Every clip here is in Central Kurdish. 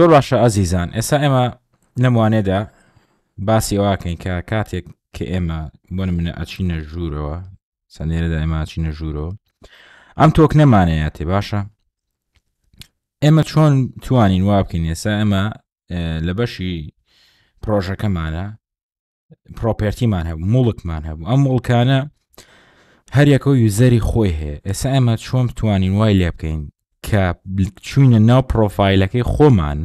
زۆر باشە ئازیزان ئێستا ئێمە لەموانێدا باسی ئەوواکەین کە کاتێک کە ئێمە بۆن منە ئەچینە ژوورەوە سندێرەدا ئێمە ئاچینە ژوورەوە ئەم تۆک نەمانەیە تێ باشە ئێمە چۆن توانین وا بکەین ئێستا ئێمە لە بەشی پرۆژەکەمانە پرۆپێرتیمان هەبوو مڵکمان هەبوو ئەم مڵکانە هەریەکە یوزەری خۆی هەیە ئێستا ئەمە چۆن توانین وای لێ بکەین کە چوینە ناو پرۆفایلەکەی خۆمان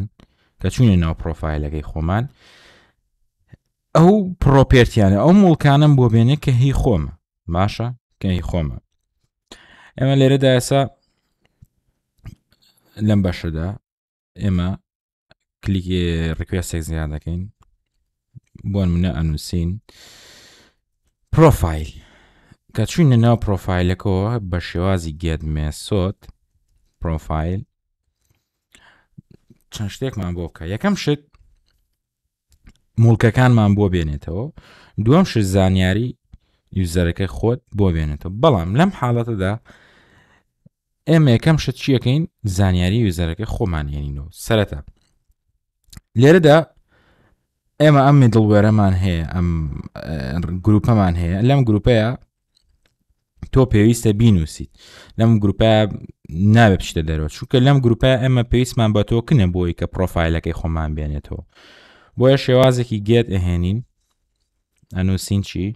کە چوینە ناو پرۆفایلەکەی خۆمان ئەو پرۆپێرتیانە ئەو مڵکانم بۆ بێنێ کە هی خۆمە باشە کە هی خۆمە ئێمە لێرەدا ئێسا لەم بەشەدا ئێمە کلیکی ڕکوێستێک زیان دەکەین بۆن منە ئەنووسین پرۆفایل کە چوینە ناو پرۆفایلەکەەوە بە شێوازی گێدمێ سۆت پرۆفایل چەند شتێکمان بۆ بکە یەکەم شت مولکەکانمان بۆ بێنێتەوە دوم شت زانیاری یوزەرەکەی خۆت بۆ بێنێتەوە بەڵام لەم حاڵەتەدا ئێمە یەکەم شت چیەکەین زانیاری یوزەرەکەی خۆمان هێنینەوە سەرەتا لێرەدا ئێمە ئەم میدڵوێرەمان هەیە ئەم گروپەمان هەیە لەم گروپەیە تۆ پێویستە بینوسیت لەم گروپە ناوێ پشتە دەرەوە چووکە لەم گروپە ئەمە پێویستمان بە تۆ کنە بۆی کە پرۆفایلەکەی خۆمان بێنێتەوە بۆیە شێوازێکی گێت ئەهێنین ئەنووسین چی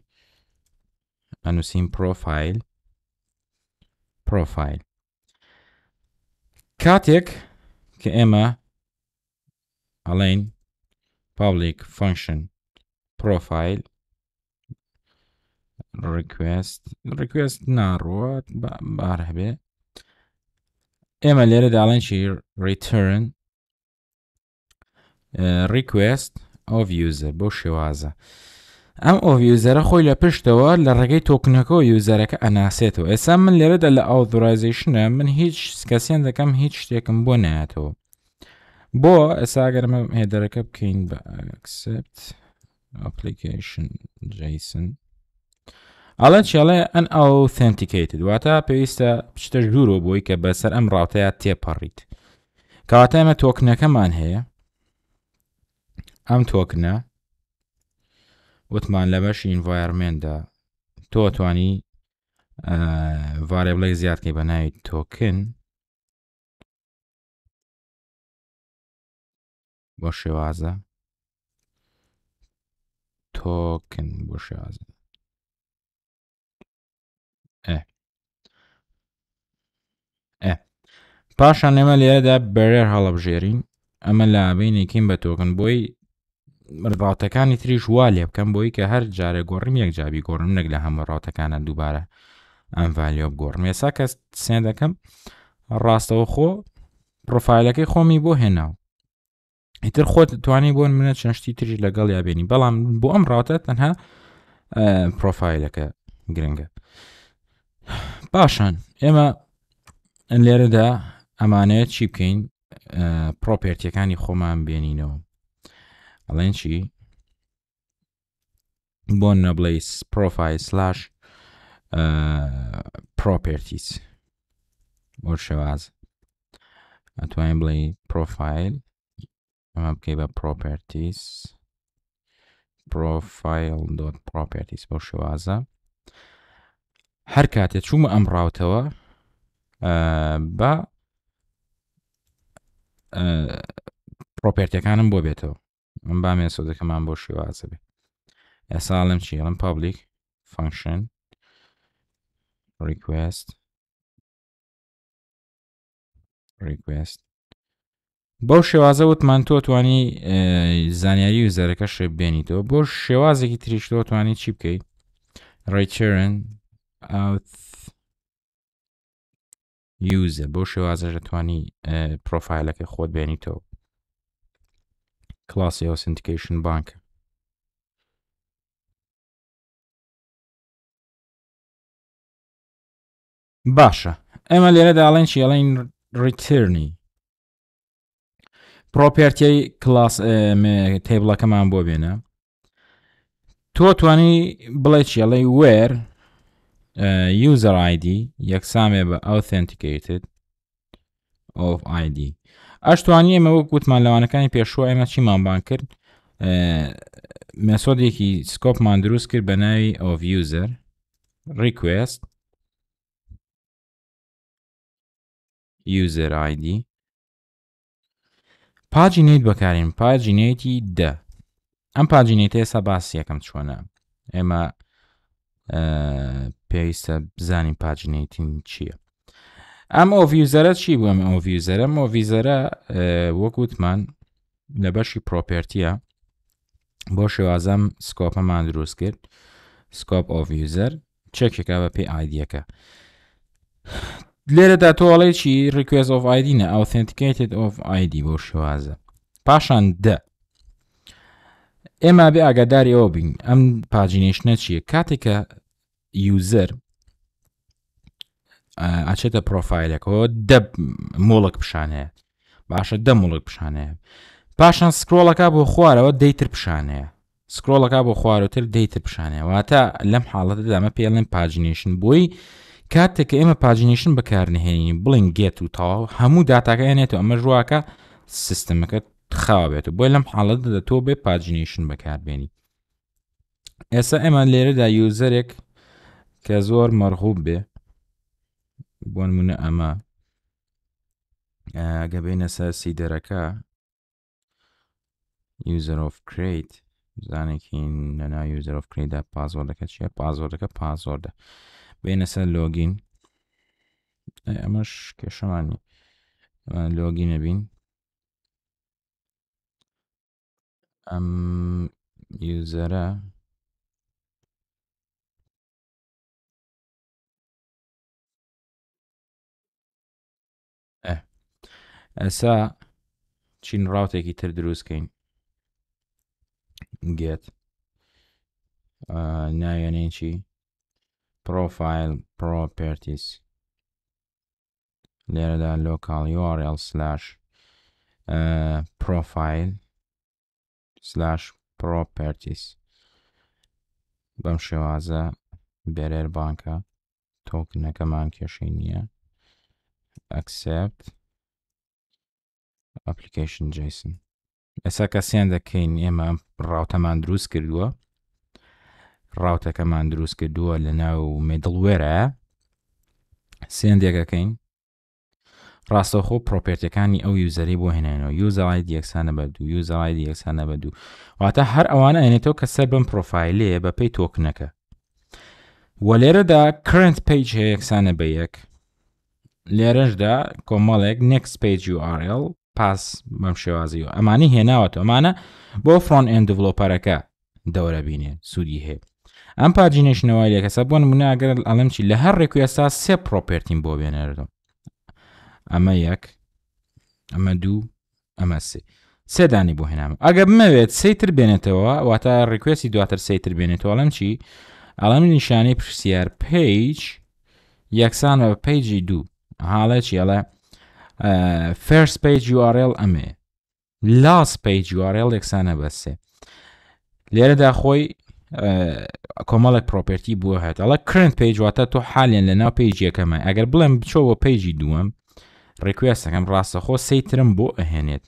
ئەنووسین پرۆفایل پرۆفایل کاتێک کە ئێمە ئەڵین پابلیک فنکشن پرۆفایل ڕکوست ڕکوست ناڕوات بار هەبێ ئێمە لێرە داڵێن چی ریترن ریکوست ئۆڤیوزە بۆ شێوازە ئەم ئۆڤیوزەرە خۆی لە پشتەوە لە ڕێگەی تۆکنەکەەوە یوزەرەکە ئەناسێتەوە ئێستا من لێرەدا لە ئاودۆرایزیشنە من هیچ کەسیان دەکەم هیچ شتێکم بۆ نایەتەوە بۆ ئەساگەرمە هێدەرەکە بکەین بە ئەکسپت ئەپلیکیشن جیسن ئاڵەن چێڵێ ئەن ئاوثنتیکیت دواتە پێویستە پشتەش دوورۆ بۆی کە بەسەر ئەم ڕاتەیە تێپەڕیت کەواتە ئەمە تۆکنەکەمان هەیە ئەم تۆکنە وتمان لە بەش ئینڤایرمێندا تۆ توانی ڤارێبڵی زیاتکەی بە ناوی تۆکن بۆ شێوازە تۆکن بۆ شێوازە پاشان ئێمە لێرەدا بەرێر هەڵەبژێرین ئەمە لابینێکیم بە تۆکن بۆی ڕاتەکانی تریش وا لێ بکەم بۆی کە هەر جارە گۆڕم یەکجابی گۆڕم نەک لە هەموو ڕاتەکانە دووبارە ئەم ڤالیۆ بگۆڕم ێسا کە سێن دەکەم ڕاستەوە خۆ پرۆفایلەکەی خۆمی بۆ هێناو ئیتر خۆت توانی بۆن منە چەشتی تریش لەگەڵ یابێنی بەڵام بۆ ئەم ڕاتە تەنها پرۆفایلەکە گرنگە ان ئێمە لێرەدا ئەمانەیە چی بکەین پرۆپێرتیەکانی خۆمان بێنینەوە الان چی بۆ نەبلیس پرۆفایسلاش پرۆپێرتیس بۆ شێواز ئەتوانین بڵێ پرۆفایل ئەمە بکەی بە پروپیرتیز پروفایل دوت پروپیرتیز بۆ شێوازە هەر کاتێ چوومە ئەمڕاوتەوە بە پرۆپێرتەکانم بۆ بێتەوە من بامێ سۆدەکەمان بۆ شێوازەبێ ئێساڵم چیڵم پابلیک فانکشن ریکوست ریکوست بەو شێوازە وتمان تۆ توانی زانیاری و زەرەکە شێبێنیتەوە بۆ شێوازێکی تریشتۆ توانی چی بکەیت ڕێچرن یوزە بۆ شێوازە دەتوانی پرۆفایلەکە خۆت بێنیتەوە کلاسی ئۆسنتیکیشن بانکە باشە ئەمە لێرە داڵێن چیڵین ریترنی پرۆپێرتی کلاس تێبڵەکەمان بۆ بێنە تۆ توانی بڵێ چیڵەی وێر user ID یەکسامێ بە authenticated of ID ئەشتوانی ئێمە وەک گوتمان لەوانەکانی پێشوە ئێمە چیمانبان کرد مەسۆدێکی سکۆپمان دروست کرد بە ناوی of user request user ID پاجینیت بەکارین پاجینێتی دە ئەم پاجینێت ێستا باس یەکەم چۆنە ئێمە پێویستە بزانین پاجنەیتین چییە ئەم ئۆڤیوزەرە چی بووم ئۆڤیوزەرە مۆڤیزەرە وەکوتمان لە بەشی پرۆپێرتیە بۆ شێوازەم سکۆپەمان دروست کرد سکۆپ ئۆڤیوزەر چەکێکە بە پێی ئایدیەکە لێرەدا تۆڵێکی ڕیکوێز ئۆف ئایدینە ئاوتنتیکیتت ئۆف ئایدی بۆ شێوازە پاشان دە ئێمە بێ ئاگاداری ئەوە بین ئەم پاجینێشنە چییە کاتێکە یوزەر ئاچێتە پرۆفایلەکەەوە دە مۆڵک پیشانەیە باشە دە مڵک پیشانەیە پاشان سکرۆڵەکە بۆ خوارەوە دەیتر پیشانەیە سکرۆڵەکە بۆ خوارەوەتر دەیتر پیشانەیە واتە لەم حاڵەتدامە پێڵێن پاژنیشن بووی کاتێک کە ئێمە پاژنیشن بەکارنهێنین بڵین گێت و تاو هەموو داتاکەێنێت و ئەمە ژواکە سیستمەکە خاوێت و بۆی لەم حاڵەت دەتۆ بێ پاژنیشن بەکاربێنی ئێستا ئێمە لێرەدا یوزەرێک کە زۆر مەرغوب بێ بۆ نمونە ئەمە گەبینە سەر سیدەرەکە یوزەرۆف کریت زانێکی لەنا یوزەرۆف کریدا پازۆردەکە چیە پازۆردەکە پازۆردە بینە سەر لۆگین ئەمەش کێشەمانی لۆگی نەبین ئەم یوزەرە ئەسا چین ڕاوتێکی تر دروستکەین گێت ناوێنێن چی پرۆفایل پرۆپێرتیس لێرەدا لۆکال یRL سلاش پرۆفایل سلاش پرۆپێرتیس بەم شێوازە بێرێر بانکە تۆکنەکەمان کێشی نییە ئەکسپت ئەپلیکیشن جیسن ئێستا کەسیان دەکەین ئێمە ڕاوتەمان دروست کردووە ڕاوتەکەمان دروست کردووە لە ناو مێدڵوێرە سێندێکەکەین ڕاستەخۆ پرۆپێرتەکانی ئەو یوزەری بۆ هێنێنەوە یوزەڵای دیەکسانە بە دوو یوزەڵای دیەکسانە بە دوو واتە هەر ئەوانە ئەێنێتەوە کە سەر بم پرۆفایلەیە بە پێی تۆکنەکە وە لێرەدا کرنت پیج هەیە یەکسانە بە یەک لێرەشدا کۆمەڵێک نکس پیج URL پاس بەم شێوازی و ئەمانی هێناوەت ئەمانە بۆ فرۆن ئەن دڤلۆپەرەکە دەورە بینێ سوودی هەیە ئەم پاجینێشنەوەی لەکەسە بۆن مناگەر ئەڵەمچی لە هەر ڕێکوی ئێستا سێ پرۆپێرتیم بۆ بێنەردم ئەمە یەک ئەمە دوو ئەمە سێ سێدانی بۆ هێنام ئەگە بمەوێت سەیتر بێنێتەوە واتە ڕێکوێسی دواتر سەیتر بێنێتەوە ئەڵەم چی ئەڵەم نیشانەی پرسیار پیج یەکسان بە پیجی دوو هاڵێکی ئەڵە فێرسپیج یوRL ئەمێ لاسپیج یوRL یەکسانە بەسێ لێرەدا خۆی کۆمەڵێک پرۆپەرتی بووە هەیە ئەڵە کرند پیجواتە تۆ حالیان لە ناو پیج یەکەمە ئەگەر بڵێم بچۆوە پیجی دووەم ڕێکوێستەکەم ڕاستەخۆ سەیترم بۆ ئەهێنێت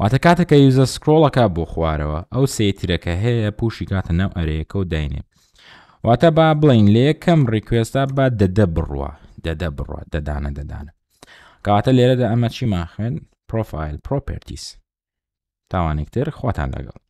واتە کاتەکە یوزە سکرۆڵەکە بۆ خوارەوە ئەو سەیترەکە هەیە پوشی کاتە ناو ئەرەیەەکە و داینێ واتە با بڵین لە یەکەم ڕیکوێستا بە دەدە بڕوە دەدە بڕوە دەدانە دەدانە کارت لیره ده اما چی مخمن؟ پروفایل پروپرتیز. تاوانکتر خواتن دگل.